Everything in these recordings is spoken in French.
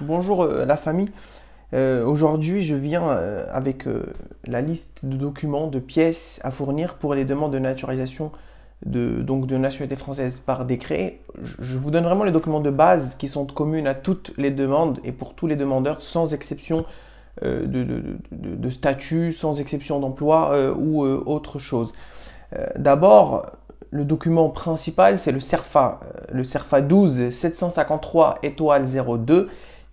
Bonjour euh, la famille. Euh, aujourd'hui, je viens euh, avec la liste de documents, de pièces à fournir pour les demandes de naturalisation de, donc de nationalité française par décret. Je, vous donne vraiment les documents de base qui sont communes à toutes les demandes et pour tous les demandeurs, sans exception de, statut, sans exception d'emploi ou autre chose. D'abord, le document principal, c'est le CERFA, le CERFA 12 753 étoile 02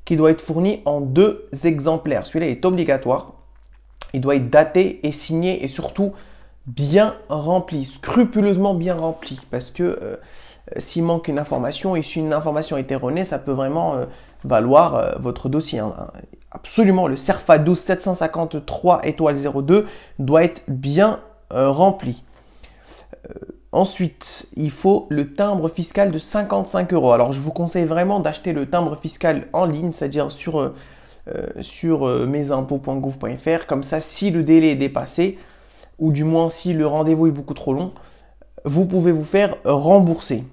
qui doit être fourni en deux exemplaires. Celui-là est obligatoire. Il doit être daté et signé et surtout bien rempli, scrupuleusement bien rempli. Parce que euh, euh, s'il manque une information et si une information est erronée, ça peut vraiment euh, valoir votre dossier. Hein. Absolument, le CERFA 12 753 étoile 02 doit être bien rempli. Euh, ensuite, il faut le timbre fiscal de 55 euros. Alors, je vous conseille vraiment d'acheter le timbre fiscal en ligne, c'est-à-dire sur, euh, euh, euh Comme ça, si le délai est dépassé, ou du moins si le rendez-vous est beaucoup trop long, vous pouvez vous faire rembourser.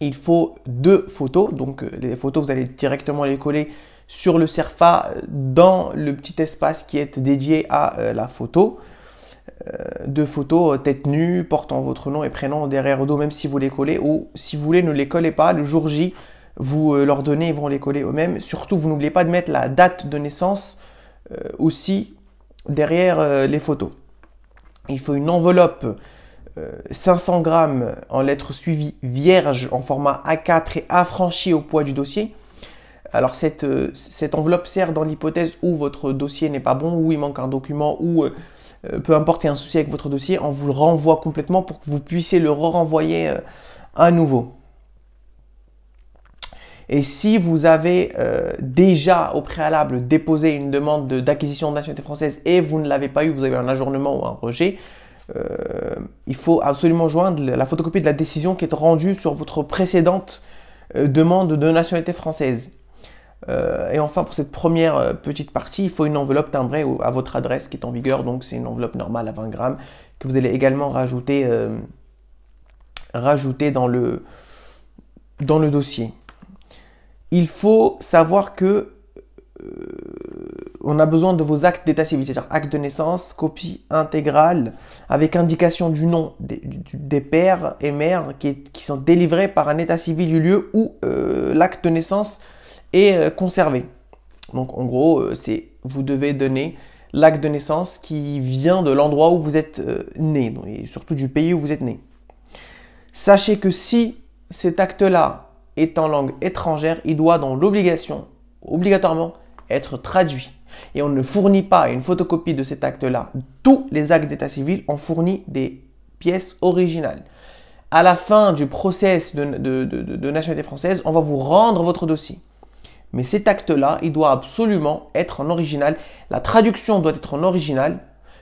Il faut deux photos, donc les photos vous allez directement les coller sur le SERFA dans le petit espace qui est dédié à la photo. Euh, de photos euh, tête nue portant votre nom et prénom derrière le dos, même si vous les collez, ou si vous voulez, ne les collez pas. Le jour J, vous euh, leur donnez, ils vont les coller eux-mêmes. Surtout, vous n'oubliez pas de mettre la date de naissance aussi derrière les photos. Il faut une enveloppe 500 grammes en lettres suivies vierge en format A4 et affranchie au poids du dossier. Alors cette, cette enveloppe sert dans l'hypothèse où votre dossier n'est pas bon, où il manque un document, où euh, peu importe y un souci avec votre dossier, on vous le renvoie complètement pour que vous puissiez le renvoyer euh, à nouveau. Et si vous avez euh, déjà au préalable déposé une demande d'acquisition de, nationalité française et vous ne l'avez pas eu, vous avez un ajournement ou un rejet, il faut absolument joindre la photocopie de la décision qui est rendue sur votre précédente demande de nationalité française. Euh, et enfin, pour cette première euh, petite partie, il faut une enveloppe timbrée à votre adresse qui est en vigueur. Donc, c'est une enveloppe normale à 20 grammes que vous allez également euh, rajouter, dans, le, dans le dossier. Il faut savoir que on a besoin de vos actes d'état civil, c'est-à-dire acte de naissance, copie intégrale avec indication du nom des, pères et mères qui, qui, sont délivrés par un état civil du lieu où l'acte de naissance et euh, conserver. Donc en gros, euh, c'est vous devez donner l'acte de naissance qui vient de l'endroit où vous êtes euh, né, et surtout du pays où vous êtes né. Sachez que si cet acte-là est en langue étrangère, il doit dans l'obligation, obligatoirement, être traduit. Et on ne fournit pas une photocopie de cet acte-là. Tous les actes d'état civil, ont fourni des pièces originales. À la fin du process de nationalité française, on va vous rendre votre dossier. Mais cet acte-là, il doit absolument être en original. La traduction doit être en original,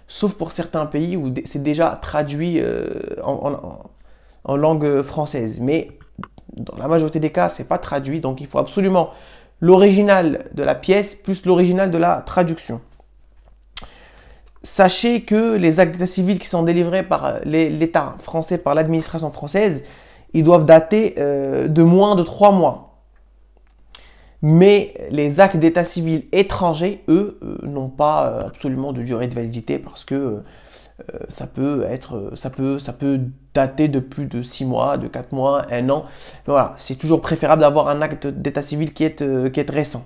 sauf pour certains pays où c'est déjà traduit euh, en, langue française. Mais dans la majorité des cas, c'est pas traduit. Donc il faut absolument l'original de la pièce plus l'original de la traduction. Sachez que les actes civils qui sont délivrés par euh, l'État français, par l'administration française, ils doivent dater euh, de moins de trois mois. Mais les actes d'état civil étrangers, eux, euh, n'ont pas euh, absolument de durée de validité parce que euh, ça peut être, ça peut, ça peut dater de plus de 6 mois, de 4 mois, 1 an. Voilà, c'est toujours préférable d'avoir un acte d'état civil qui est, qui est récent.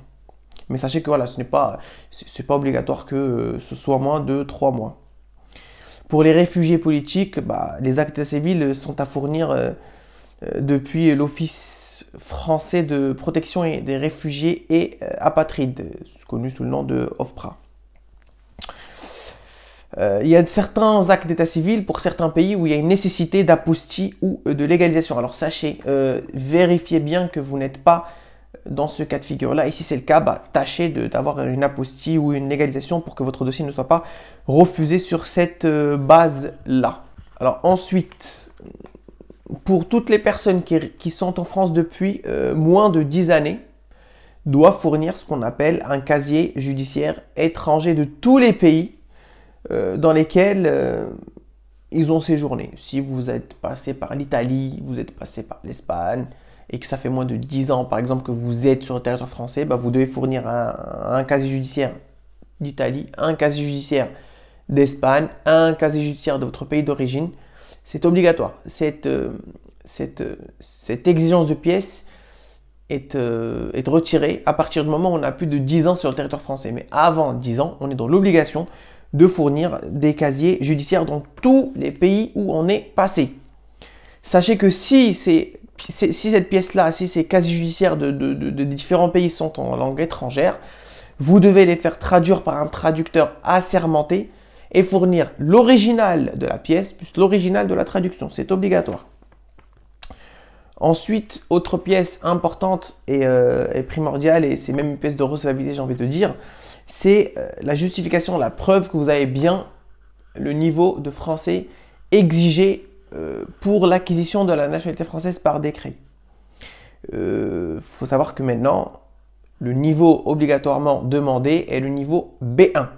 Mais sachez que voilà, ce n'est pas, c'est pas obligatoire que ce soit moins de 3 mois. Pour les réfugiés politiques, bah, les actes d'état civil sont à fournir depuis l'office français de protection des réfugiés et euh, apatrides, euh, connu sous le nom de OFPRA. Euh, il y a certains actes d'état civil pour certains pays où il y a une nécessité d'apostille ou de légalisation. Alors sachez, vérifiez bien que vous n'êtes pas dans ce cas de figure-là. Et si c'est le cas, bah, tâchez d'avoir une apostille ou une légalisation pour que votre dossier ne soit pas refusé sur cette base-là. Alors ensuite, pour toutes les personnes qui, sont en France depuis euh, moins de 10 années, doit fournir ce qu'on appelle un casier judiciaire étranger de tous les pays euh, dans lesquels euh, ils ont séjourné. Si vous êtes passé par l'Italie, vous êtes passé par l'Espagne, et que ça fait moins de 10 ans, par exemple, que vous êtes sur le territoire français, bah, vous devez fournir un casier judiciaire d'Italie, un casier judiciaire d'Espagne, un casier judiciaire de votre pays d'origine c'est obligatoire. Euh, euh, cette, exigence de pièces euh, est, retirée à partir du moment où on a plus de 10 ans sur le territoire français. Mais avant 10 ans, on est dans l'obligation de fournir des casiers judiciaires dans tous les pays où on est passé. Sachez que si, cette pièce-là, si ces casiers judiciaires de, de, différents pays sont en langue étrangère, vous devez les faire traduire par un traducteur assermenté et fournir l'original de la pièce plus l'original de la traduction. C'est obligatoire. Ensuite, autre pièce importante et, euh, primordiale, et c'est même une pièce de recevabilité, j'ai envie de dire, c'est euh, la justification, la preuve que vous avez bien le niveau de français exigé euh, pour l'acquisition de la nationalité française par décret. Il faut savoir que maintenant, le niveau obligatoirement demandé est le niveau B1.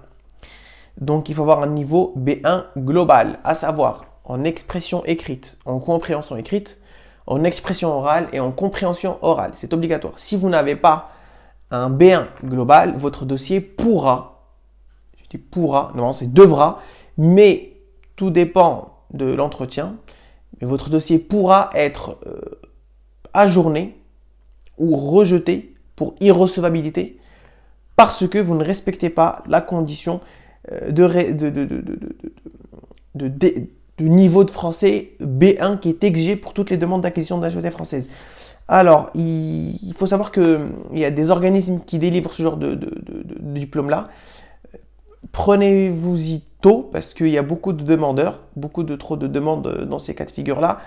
Donc il faut avoir un niveau B1 global, à savoir en expression écrite, en compréhension écrite, en expression orale et en compréhension orale. C'est obligatoire. Si vous n'avez pas un B1 global, votre dossier pourra, je dis pourra, normalement c'est devra, mais tout dépend de l'entretien, mais votre dossier pourra être euh, ajourné ou rejeté pour irrecevabilité parce que vous ne respectez pas la condition de, niveau de français B1 qui est exigé pour toutes les demandes d'acquisition de la française. Alors, il, faut savoir qu'il y a des organismes qui délivrent ce genre de, diplôme-là. Prenez-vous-y tôt parce qu'il y a beaucoup de demandeurs, beaucoup de trop de demandes dans ces cas de figure-là.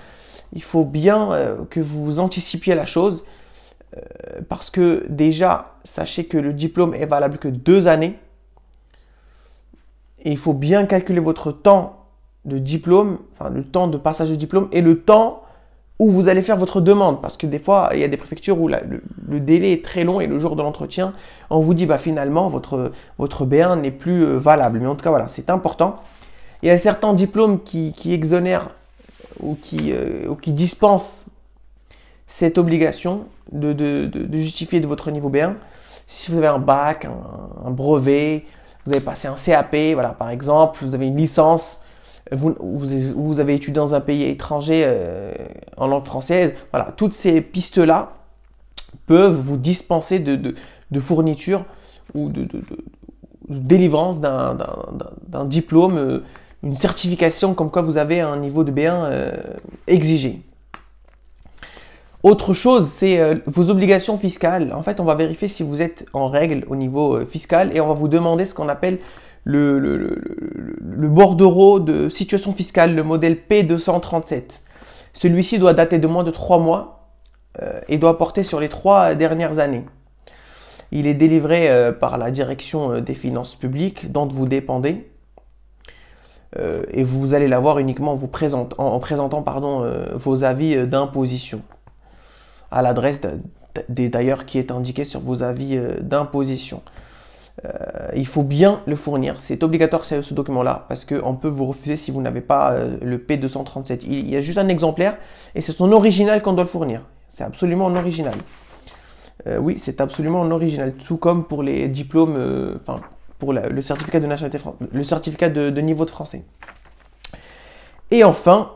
Il faut bien que vous anticipiez la chose parce que déjà, sachez que le diplôme est valable que deux années et il faut bien calculer votre temps de diplôme, enfin le temps de passage de diplôme et le temps où vous allez faire votre demande. Parce que des fois, il y a des préfectures où le, délai est très long et le jour de l'entretien, on vous dit bah, finalement votre, votre B1 n'est plus euh, valable. Mais en tout cas, voilà, c'est important. Il y a certains diplômes qui, qui exonèrent euh, ou qui, euh, ou qui dispensent cette obligation de, de, de, justifier de votre niveau B1. Si vous avez un bac, un brevet, vous avez passé un CAP, voilà, par exemple, vous avez une licence, vous, avez étudié dans un pays étranger euh, en langue française, voilà, toutes ces pistes-là peuvent vous dispenser de, de, fourniture ou de, délivrance d'un, diplôme, euh, une certification comme quoi vous avez un niveau de B1 euh, exigé. Autre chose, c'est euh, vos obligations fiscales. En fait, on va vérifier si vous êtes en règle au niveau euh, fiscal et on va vous demander ce qu'on appelle le, bordereau de situation fiscale, le modèle P237. Celui-ci doit dater de moins de 3 mois euh, et doit porter sur les trois dernières années. Il est délivré par la direction des finances publiques dont vous dépendez. et vous allez l'avoir uniquement en, présentant vos avis d'imposition à l'adresse des tailleurs qui est indiqué sur vos avis euh, d'imposition. Euh, il faut bien le fournir, c'est obligatoire ce document-là, parce qu'on peut vous refuser si vous n'avez pas euh, le P237. Il y a juste un exemplaire, et c'est son original qu'on doit le fournir. C'est absolument en original. oui, c'est absolument en original, tout comme pour les diplômes, enfin, pour le certificat, de, nationalité, le certificat de niveau de français. Et enfin,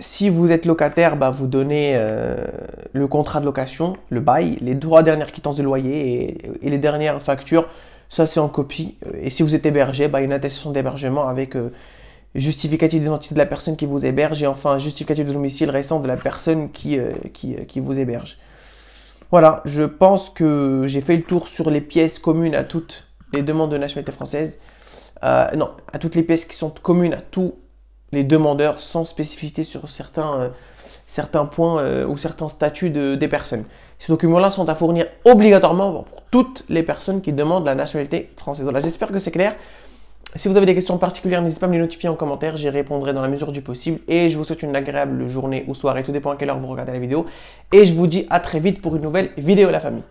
si vous êtes locataire, bah, vous donnez euh, le contrat de location, le bail, les trois dernières quittances de loyer et, les dernières factures. Ça, c'est en copie. Euh, et si vous êtes hébergé, bah, une attestation d'hébergement avec euh, justificatif d'identité de la personne qui vous héberge et enfin justificatif de domicile récent de la personne qui, qui, qui vous héberge. Voilà, je pense que j'ai fait le tour sur les pièces communes à toutes les demandes de nationalité française. non, à toutes les pièces qui sont communes à tous les demandeurs sans spécificité sur certains, euh, certains points euh, ou certains statuts des personnes. Ces documents-là sont à fournir obligatoirement pour toutes les personnes qui demandent la nationalité française. Voilà, j'espère que c'est clair. Si vous avez des questions particulières, n'hésitez pas à me les notifier en commentaire, j'y répondrai dans la mesure du possible. Et je vous souhaite une agréable journée ou soirée, tout dépend à quelle heure vous regardez la vidéo. Et je vous dis à très vite pour une nouvelle vidéo la famille.